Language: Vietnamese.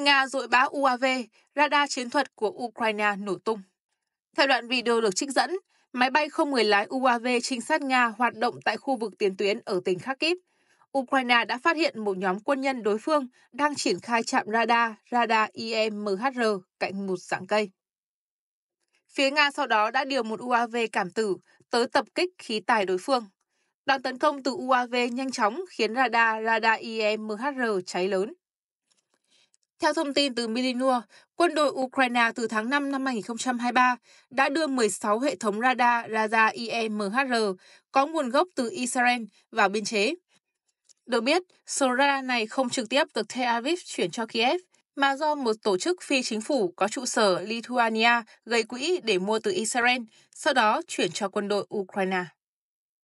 Nga dội bá UAV, radar chiến thuật của Ukraine nổ tung. Theo đoạn video được trích dẫn, máy bay không người lái UAV trinh sát Nga hoạt động tại khu vực tiền tuyến ở tỉnh Kharkiv. Ukraine đã phát hiện một nhóm quân nhân đối phương đang triển khai trạm radar, radar IMHR cạnh một rặng cây. Phía Nga sau đó đã điều một UAV cảm tử tới tập kích khí tài đối phương. Đòn tấn công từ UAV nhanh chóng khiến radar, radar IMHR cháy lớn. Theo thông tin từ Milinua, quân đội Ukraine từ tháng 5 năm 2023 đã đưa 16 hệ thống radar Raza IMHR e có nguồn gốc từ Israel vào biên chế. Được biết, số radar này không trực tiếp được Tel Aviv chuyển cho Kiev, mà do một tổ chức phi chính phủ có trụ sở Lithuania gây quỹ để mua từ Israel, sau đó chuyển cho quân đội Ukraine.